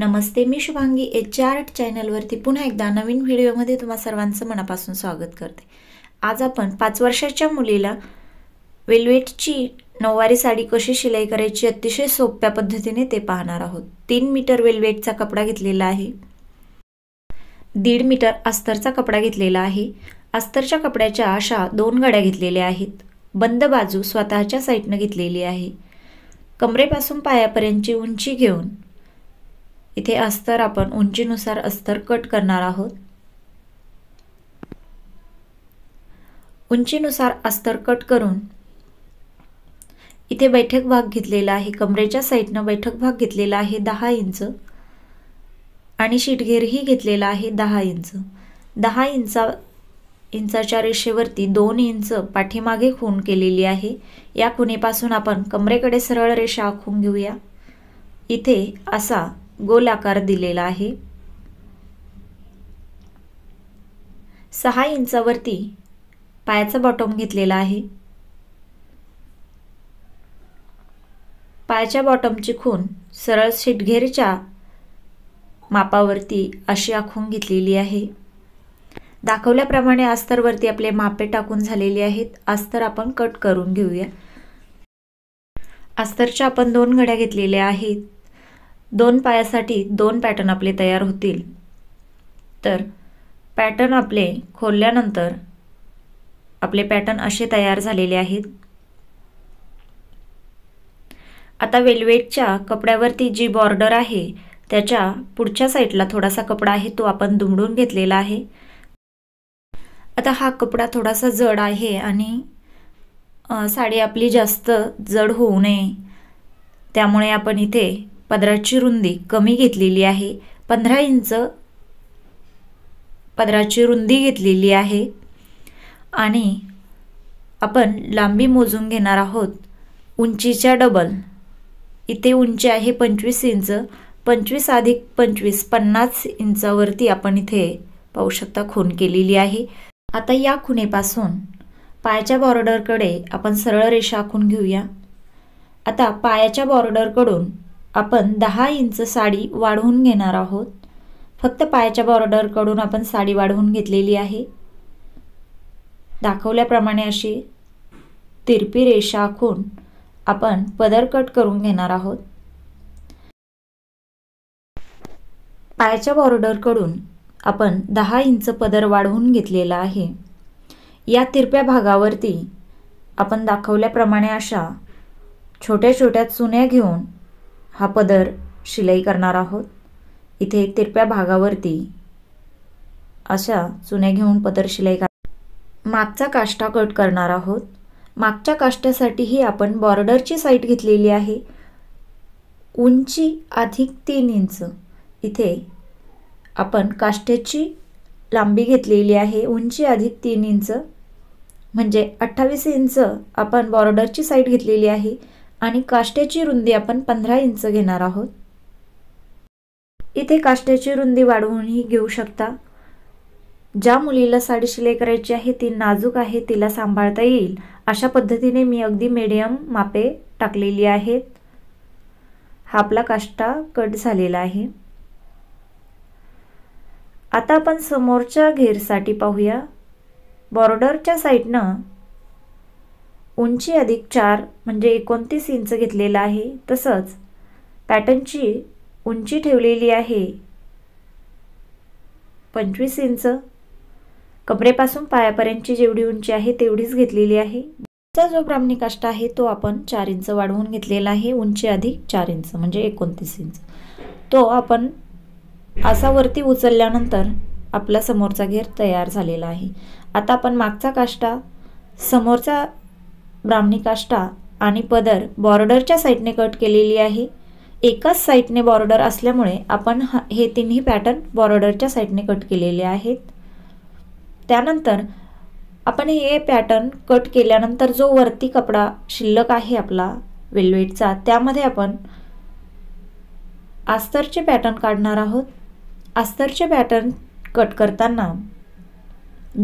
नमस्ते मी Shubhangi H art चॅनलवरती पुन्हा एकदा नवीन व्हिडिओमध्ये तुम्हा सर्वांचं मनापासून स्वागत करते आज आपण पाच वर्षाच्या मुलीला वेल्वेटची नऊवारी साडी कशी शिलाई करायची अतिशय सोप्या पद्धतीने ते पाहणार आहोत तीन मीटर वेल्वेटचा कपडा घेतलेला आहे दीड मीटर अस्तरचा कपडा घेतलेला आहे अस्तरच्या कपड्याच्या अशा दोन गड्या घेतलेल्या आहेत बंद बाजू स्वतःच्या साईडनं घेतलेली आहे कमरेपासून पायापर्यंतची उंची घेऊन इथे अस्तर आपण उंचीनुसार अस्तर कट करणार आहोत उंचीनुसार अस्तर कट करून इथे बैठक भाग घेतलेला आहे कमरेच्या साईडनं बैठक भाग घेतलेला आहे दहा इंच आणि शीटघेरही घेतलेला आहे दहा इंच दहा इंचा इंचाच्या रेषेवरती दोन इंच पाठीमागे खून केलेली आहे या खुणेपासून आपण कमरेकडे सरळ रेषा आखून घेऊया इथे असा गोल आकार दिलेला आहे सहा इंचावरती पायाचा बॉटम घेतलेला आहे पायाच्या बॉटमची खून सरळ शिटघेरच्या मापावरती अशी आखून घेतलेली आहे दाखवल्याप्रमाणे अस्तरवरती आपले मापे टाकून झालेले आहेत अस्तर आपण कट करून घेऊया अस्तरच्या आपण दोन घड्या घेतलेल्या आहेत दोन पायासाठी दोन पॅटर्न आपले तयार होतील तर पॅटर्न आपले खोलल्यानंतर आपले पॅटर्न असे तयार झालेले आहेत आता वेलवेटच्या कपड्यावरती जी बॉर्डर आहे त्याच्या पुढच्या साईडला थोडासा कपडा आहे तो आपण दुमडून घेतलेला आहे आता हा कपडा थोडासा जड आहे आणि साडी आपली जास्त जड होऊ नये त्यामुळे आपण इथे पदराची रुंदी कमी घेतलेली आहे पंधरा इंच पदराची रुंदी घेतलेली आहे आणि आपण लांबी मोजून घेणार आहोत उंचीच्या डबल इथे उंची आहे पंचवीस इंच पंचवीस अधिक पंचवीस पन्नास इंचावरती आपण इथे पाहू शकता खून केलेली आहे आता या खुणेपासून पायाच्या बॉर्डरकडे आपण सरळ रेषा आखून घेऊया आता पायाच्या बॉर्डरकडून आपण दहा इंच साडी वाढवून घेणार आहोत फक्त पायाच्या बॉर्डरकडून आपण साडी वाढवून घेतलेली आहे दाखवल्याप्रमाणे अशी तिरपी रेषा आखून आपण पदर कट करून घेणार आहोत पायाच्या बॉर्डरकडून आपण दहा इंच पदर वाढवून घेतलेला आहे या तिरप्या भागावरती आपण दाखवल्याप्रमाणे अशा छोट्या छोट्या चुन्या घेऊन हा पदर शिलाई करणार आहोत इथे तिरप्या भागावरती अशा चुन्या घेऊन पदर शिलाई कर मागचा काष्टा कट करणार आहोत मागच्या काष्ट्यासाठीही आपण बॉर्डरची साईट घेतलेली आहे उंची अधिक तीन इंच इथे आपण काष्ट्याची लांबी घेतलेली आहे उंची अधिक तीन इंच म्हणजे अठ्ठावीस इंच आपण बॉर्डरची साईट घेतलेली आहे आणि काष्ट्याची रुंदी आपण पंधरा इंच घेणार आहोत इथे काष्ट्याची रुंदी वाढवूनही घेऊ शकता ज्या मुलीला साडी शिलाई करायची आहे ती नाजूक आहे तिला सांभाळता येईल अशा पद्धतीने मी अगदी मीडियम मापे टाकलेली आहेत हा आपला काष्टा कट झालेला आहे आता आपण समोरच्या घेरसाठी पाहूया बॉर्डरच्या साईडनं उंची अधिक चार म्हणजे एकोणतीस इंच घेतलेला आहे तसंच पॅटर्नची उंची ठेवलेली आहे पंचवीस इंच कपडेपासून पायापर्यंतची जेवढी उंची आहे तेवढीच घेतलेली आहे चा जो ब्राह्मणी काष्ट आहे तो आपण चार इंच वाढवून घेतलेला आहे उंची अधिक चार इंच म्हणजे एकोणतीस इंच तो आपण असा वरती उचलल्यानंतर आपला समोरचा घेर तयार झालेला आहे आता आपण मागचा काष्टा समोरचा ब्राह्मणी काष्टा आणि पदर बॉर्डरच्या साईडने कट केलेली आहे एकाच साईडने बॉर्डर असल्यामुळे आपण हे तिन्ही पॅटर्न बॉर्डरच्या साईडने कट केलेले आहेत त्यानंतर आपण हे पॅटर्न कट केल्यानंतर जो वरती कपडा शिल्लक आहे आपला वेलवेटचा त्यामध्ये आपण आस्तरचे पॅटर्न काढणार आहोत अस्तरचे पॅटर्न कट करताना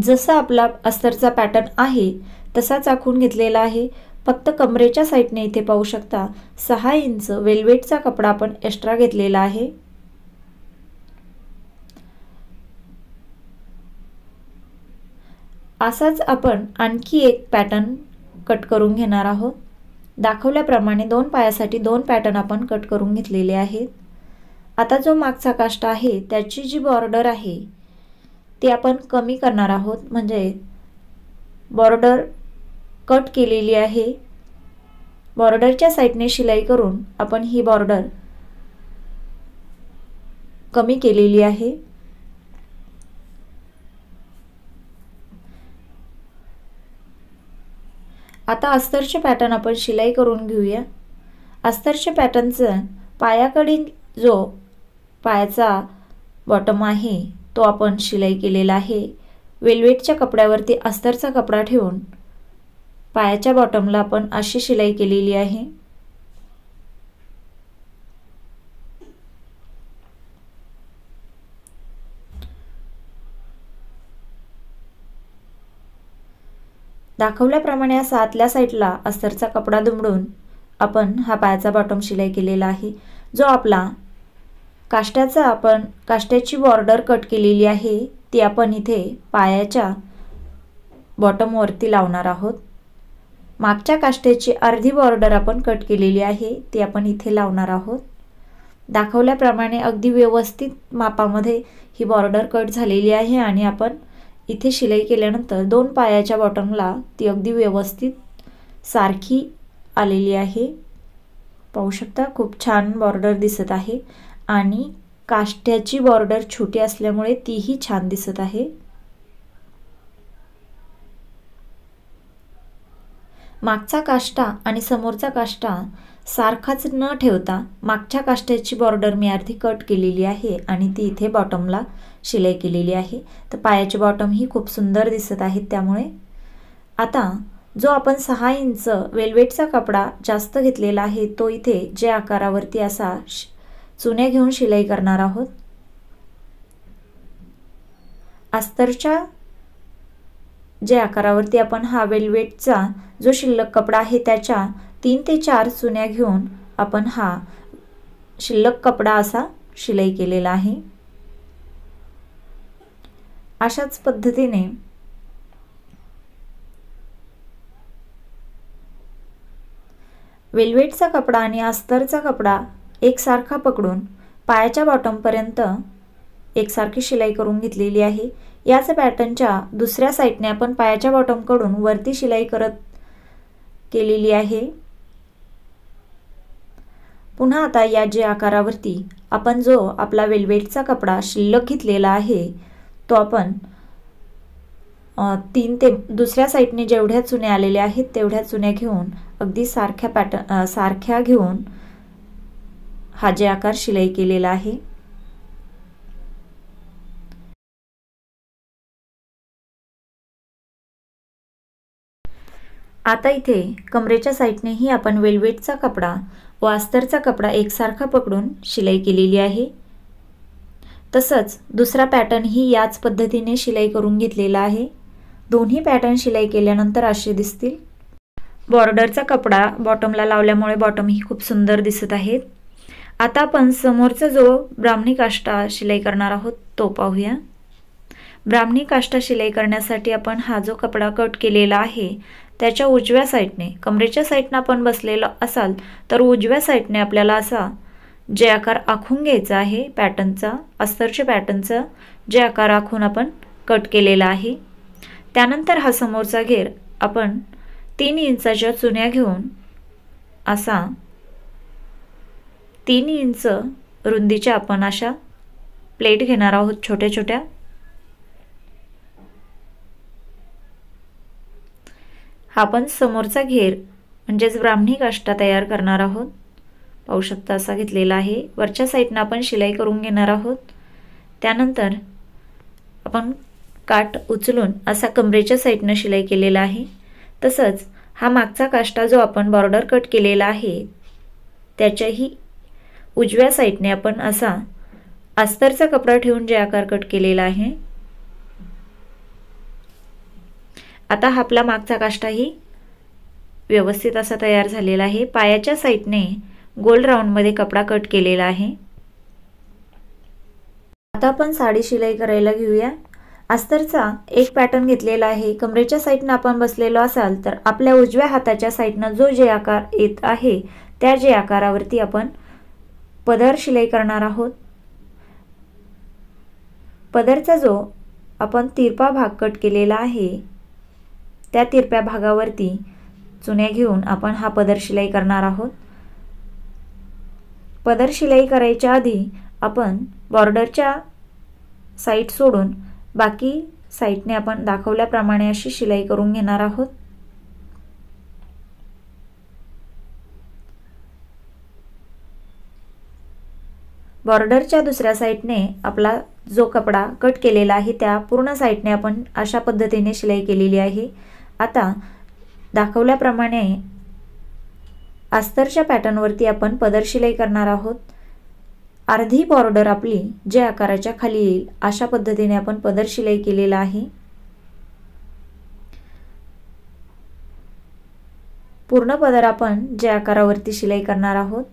जसं आपला अस्तरचा पॅटर्न आहे तसाच आखून घेतलेला आहे फक्त कमरेच्या साईडने इथे पाहू शकता सहा इंच वेल्वेटचा कपडा आपण एक्स्ट्रा घेतलेला आहे असाच आपण आणखी एक पॅटर्न कट करून घेणार आहोत दाखवल्याप्रमाणे दोन पायासाठी दोन पॅटर्न आपण कट करून घेतलेले आहेत आता जो मागचा काष्ट आहे त्याची जी बॉर्डर आहे ती आपण कमी करणार आहोत म्हणजे बॉर्डर कट केलेली आहे बॉर्डरच्या साईडने शिलाई करून आपण ही बॉर्डर कमी केलेली आहे आता अस्तरचे पॅटर्न आपण शिलाई करून घेऊया अस्तरचे पॅटर्नचं पायाकडील जो पायाचा बॉटम आहे तो आपण शिलाई केलेला आहे वेलवेटच्या कपड्यावरती अस्तरचा कपडा ठेवून पायाच्या बॉटमला आपण अशी शिलाई केलेली आहे दाखवल्याप्रमाणे या सातल्या साईडला अस्तरचा कपडा दुमडून आपण हा पायाचा बॉटम शिलाई केलेला आहे जो आपला काष्ट्याचा आपण काष्ट्याची बॉर्डर कट केलेली आहे ती आपण इथे पायाच्या बॉटमवरती लावणार आहोत मागच्या काष्ट्याची अर्धी बॉर्डर आपण कट केलेली आहे ती आपण इथे लावणार आहोत दाखवल्याप्रमाणे अगदी व्यवस्थित मापामध्ये ही बॉर्डर कट झालेली आहे आणि आपण इथे शिलाई केल्यानंतर दोन पायाच्या बॉटमला ती अगदी व्यवस्थित सारखी आलेली आहे पाहू शकता खूप छान बॉर्डर दिसत आहे आणि काष्ट्याची बॉर्डर छोटी असल्यामुळे तीही छान दिसत आहे मागचा काष्टा आणि समोरचा काष्टा सारखाच न ठेवता मागच्या काष्ट्याची बॉर्डर मी अर्धी कट केलेली आहे आणि ती इथे बॉटमला शिलाई केलेली आहे तर पायाची बॉटम ही खूप सुंदर दिसत आहेत त्यामुळे आता जो आपण सहा इंच वेलवेटचा कपडा जास्त घेतलेला आहे तो इथे जे आकारावरती असा चुन्या घेऊन शिलाई करणार आहोत अस्तरच्या जे आकारावरती आपण हा वेलवेटचा जो शिल्लक कपडा आहे त्याच्या तीन ते चार चुन्या घेऊन आपण हा शिल्लक कपडा असा शिलाई केलेला आहे अशाच पद्धतीने वेल्वेटचा कपडा आणि अस्तरचा कपडा एकसारखा पकडून पायाच्या बॉटमपर्यंत एकसारखी शिलाई करून घेतलेली आहे याच पॅटर्नच्या दुसऱ्या साईडने आपण पायाच्या बॉटमकडून वरती शिलाई करत केलेली आहे पुन्हा आता या जे आकारावरती आपण जो आपला वेल्वेटचा कपडा शिल्लक घेतलेला आहे तो आपण तीन ते दुसऱ्या साईडने जेवढ्या चुन्या आलेल्या आहेत तेवढ्या चुन्या घेऊन अगदी सारख्या पॅटर्न सारख्या घेऊन हा जे आकार शिलाई केलेला आहे आता इथे कमरेच्या साईडनेही आपण वेलवेटचा कपडा व अस्तरचा कपडा एकसारखा पकडून शिलाई केलेली आहे तसंच दुसरा पॅटर्नही याच पद्धतीने शिलाई करून घेतलेला आहे दोन्ही पॅटर्न शिलाई केल्यानंतर असे दिसतील बॉर्डरचा कपडा बॉटमला लावल्यामुळे बॉटमही खूप सुंदर दिसत आहेत आता आपण समोरचा जो ब्राह्मणी काष्टा शिलाई करणार आहोत तो पाहूया ब्राह्मणी काष्टा शिलाई करण्यासाठी आपण हा जो कपडा कट केलेला आहे त्याच्या उजव्या साईडने कमरेच्या साईडनं आपण बसलेलं असाल तर उजव्या साईडने आपल्याला असा जे आकार आखून घ्यायचा आहे पॅटर्नचा अस्तरचे पॅटर्नचा जे आकार आखून आपण कट केलेला आहे त्यानंतर हा समोरचा घेर आपण तीन इंचाच्या चुन्या घेऊन असा तीन इंच रुंदीच्या आपण अशा प्लेट घेणार आहोत छोट्या छोट्या आपण समोरचा घेर म्हणजेच ब्राह्मणी काष्टा तयार करणार आहोत पाहू शकता असा घेतलेला आहे वरच्या साईडनं आपण शिलाई करून घेणार आहोत त्यानंतर आपण काठ उचलून असा कमरेच्या साईडनं शिलाई केलेला आहे तसंच हा मागचा काष्टा जो आपण बॉर्डर कट केलेला आहे त्याच्याही उजव्या साईडने आपण असा अस्तरचा कपडा ठेवून जे आकार कट केलेला आहे आता हा आपला मागचा काष्टाही व्यवस्थित असा तयार झालेला आहे पायाच्या साईडने गोल राऊंडमध्ये कपडा कट केलेला आहे आता आपण साडी शिलाई करायला घेऊया अस्तरचा एक पॅटर्न घेतलेला आहे कमरेच्या साईडनं आपण बसलेलो असाल तर आपल्या उजव्या हाताच्या साईडनं जो जे आकार येत आहे त्या जे आकारावरती आपण पदर शिलाई करणार आहोत पदरचा जो आपण तिरपा भाग कट केलेला आहे त्या तिरप्या भागावरती चुन्या घेऊन आपण हा पदर शिलाई करणार आहोत पदर शिलाई करायच्या आधी आपण बॉर्डरच्या साईट सोडून बाकी साईटने आपण दाखवल्याप्रमाणे अशी शिलाई करून घेणार आहोत बॉर्डरच्या दुसऱ्या साईडने आपला जो कपडा कट केलेला आहे त्या पूर्ण साईडने आपण अशा पद्धतीने शिलाई केलेली आहे आता दाखवल्याप्रमाणे अस्तरच्या पॅटर्नवरती आपण पदरशिलाई करणार आहोत अर्धी बॉर्डर आपली जे आकाराच्या खाली येईल अशा पद्धतीने आपण पदरशिलाई केलेला आहे पूर्ण पदर आपण जे आकारावरती शिलाई करणार आहोत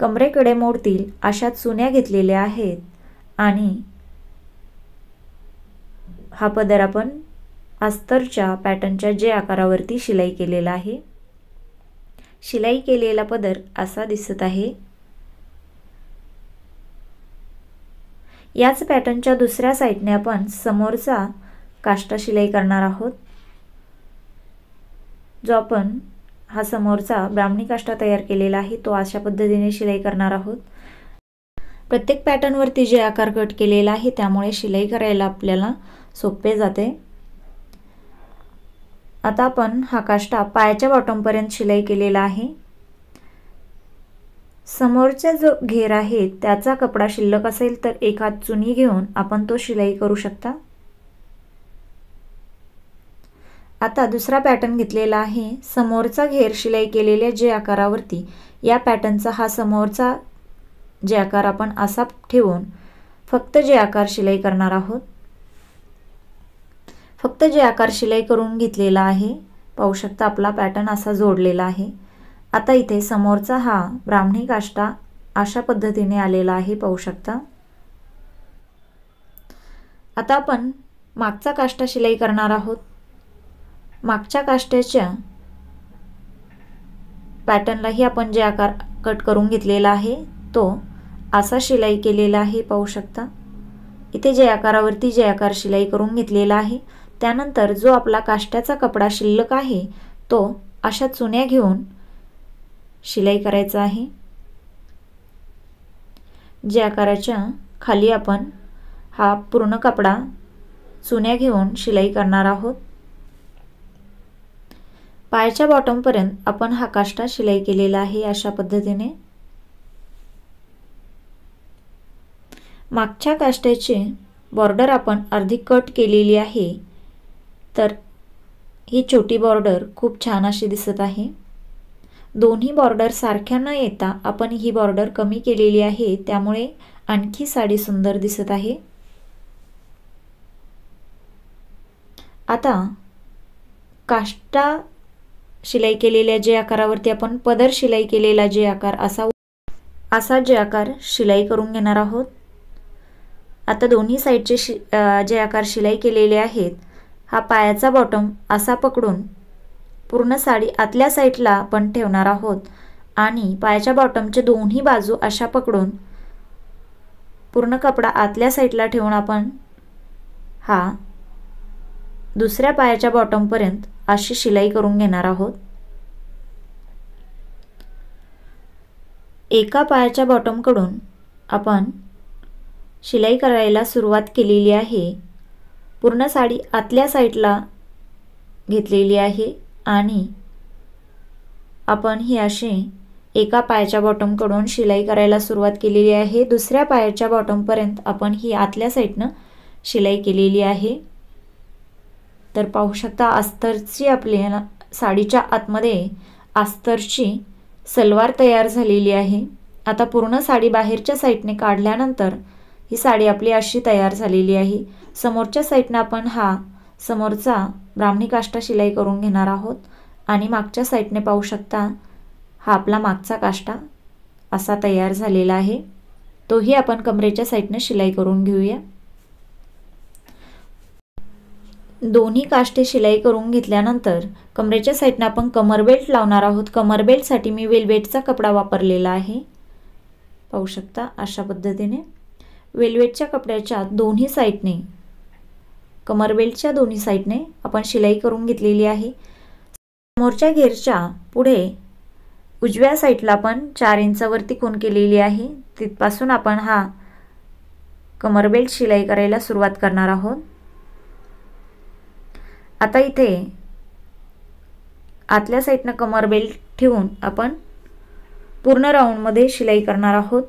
कमरेकडे मोडतील अशात चुन्या घेतलेल्या आहेत आणि हा पदर आपण अस्तरच्या पॅटर्नच्या जे आकारावरती शिलाई केलेला आहे शिलाई केलेला पदर असा दिसत आहे याच पॅटर्नच्या दुसऱ्या साईडने आपण समोरचा काष्टा शिलाई करणार आहोत जो आपण हा समोरचा ब्राह्मणी काष्टा तयार केलेला आहे तो अशा पद्धतीने शिलाई करणार आहोत प्रत्येक पॅटर्नवरती जे आकार कट केलेला आहे त्यामुळे शिलाई करायला आपल्याला सोपे जाते आता आपण हा काष्टा पायाच्या बॉटमपर्यंत शिलाई केलेला आहे समोरचा जो घेर आहे त्याचा कपडा शिल्लक असेल तर एका चुनी घेऊन आपण तो शिलाई करू शकता आता दुसरा पॅटर्न घेतलेला आहे समोरचा घेर शिलाई केलेल्या जे आकारावरती या पॅटर्नचा हा समोरचा जे आकार आपण असा ठेवून फक्त जे आकार शिलाई करणार आहोत फक्त जे आकार शिलाई करून घेतलेला आहे पाहू शकता आपला पॅटर्न असा जोडलेला आहे आता इथे समोरचा हा ब्राह्मणी काष्टा अशा पद्धतीने आलेला आहे पाहू शकता आता आपण मागचा काष्टा शिलाई करणार आहोत मागच्या काष्ट्याच्या पॅटर्नलाही आपण जे आकार कट करून घेतलेला आहे तो असा शिलाई केलेला आहे पाहू शकता इथे जे आकारावरती जे आकार शिलाई करून घेतलेला आहे त्यानंतर जो आपला काष्ट्याचा कपडा शिल्लक आहे तो अशा चुन्या घेऊन शिलाई करायचा आहे जे आकाराच्या खाली आपण हा पूर्ण कपडा चुन्या घेऊन शिलाई करणार आहोत पायाच्या बॉटमपर्यंत आपण हा काष्टा शिलाई केलेला आहे अशा पद्धतीने मागच्या काष्ट्याची बॉर्डर आपण अर्धी कट केलेली आहे तर ही छोटी बॉर्डर खूप छान अशी दिसत आहे दोन्ही बॉर्डर सारख्या न येता आपण ही बॉर्डर कमी केलेली आहे त्यामुळे आणखी साडी सुंदर दिसत आहे आता काष्टा शिलाई केलेल्या जे आकारावरती आपण पदर शिलाई केलेला जे आकार असा असा जे आकार शिलाई करून घेणार आहोत आता दोन्ही साईडचे शि जे आकार शिलाई केलेले आहेत हा पायाचा बॉटम असा पकडून पूर्ण साडी आतल्या साईडला पण ठेवणार आहोत आणि पायाच्या बॉटमचे दोन्ही बाजू अशा पकडून पूर्ण कपडा आतल्या साईडला ठेवून आपण हा दुसऱ्या पायाच्या बॉटमपर्यंत अशी शिलाई करून घेणार आहोत एका पायाच्या बॉटमकडून आपण शिलाई करायला सुरुवात केलेली आहे पूर्ण साडी आतल्या साईडला घेतलेली आहे आणि आपण ही अशी एका पायाच्या बॉटमकडून शिलाई करायला सुरुवात केलेली आहे दुसऱ्या पायाच्या बॉटमपर्यंत आपण ही आतल्या साईडनं शिलाई केलेली आहे तर पाहू शकता अस्तरची आपल्याला साडीच्या आतमध्ये अस्तरची सलवार तयार झालेली आहे आता पूर्ण साडी बाहेरच्या साईडने काढल्यानंतर ही साडी आपली अशी तयार झालेली आहे समोरच्या साईडनं आपण हा समोरचा ब्राह्मणी काष्टा शिलाई करून घेणार आहोत आणि मागच्या साईडने पाहू शकता हा आपला मागचा काष्टा असा तयार झालेला आहे तोही आपण कमरेच्या साईडनं शिलाई करून घेऊया दोन्ही काष्टे शिलाई करून घेतल्यानंतर कमरेच्या साईडनं आपण कमर बेल्ट लावणार आहोत कमर बेल्टसाठी मी वेलवेटचा कपडा वापरलेला आहे पाहू शकता अशा पद्धतीने वेलवेटच्या कपड्याच्या दोन्ही साईडने कमर बेल्टच्या दोन्ही साईडने आपण शिलाई करून घेतलेली आहे समोरच्या घेरच्या पुढे उजव्या साईडला आपण चार इंचावरती खून केलेली आहे तिथपासून आपण हा कमर बेल्ट शिलाई करायला सुरुवात करणार आहोत आता इथे आतल्या साईडनं कमर बेल्ट ठेवून आपण पूर्ण राऊंडमध्ये शिलाई करणार आहोत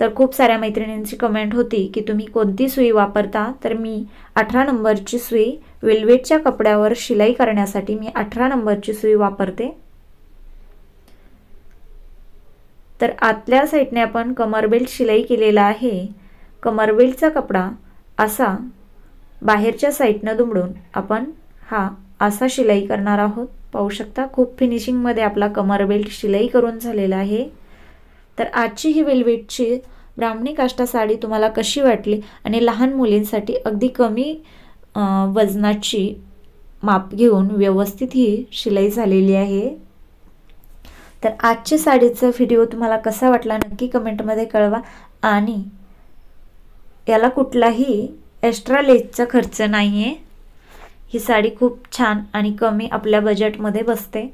तर खूप साऱ्या मैत्रिणींची कमेंट होती की तुम्ही कोणती सुई वापरता तर मी अठरा नंबरची सुई वेल्वेटच्या कपड्यावर शिलाई करण्यासाठी मी अठरा नंबरची सुई वापरते तर आतल्या साईडने आपण कमरबेल्ट शिलाई केलेला आहे कमरबेल्टचा कपडा असा बाहेरच्या साईडनं दुमडून आपण हा असा शिलाई करणार आहोत पाहू शकता खूप फिनिशिंगमध्ये आपला कमरबेल्ट शिलाई करून झालेला आहे तर आजची ही वेलवेटची ब्राह्मणी काष्टा साडी तुम्हाला कशी वाटली आणि लहान मुलींसाठी अगदी कमी वजनाची माप घेऊन व्यवस्थित ही शिलाई झालेली आहे तर आजच्या साडीचा व्हिडिओ तुम्हाला कसा वाटला नक्की कमेंटमध्ये कळवा आणि याला कुठलाही एक्स्ट्रा लेसचा खर्च नाही आहे ही साडी खूप छान आणि कमी आपल्या बजेटमध्ये बसते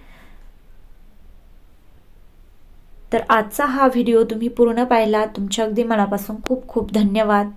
तर आजचा हा व्हिडिओ तुम्ही पूर्ण पाहिला तुमच्या अगदी मनापासून खूप खूप धन्यवाद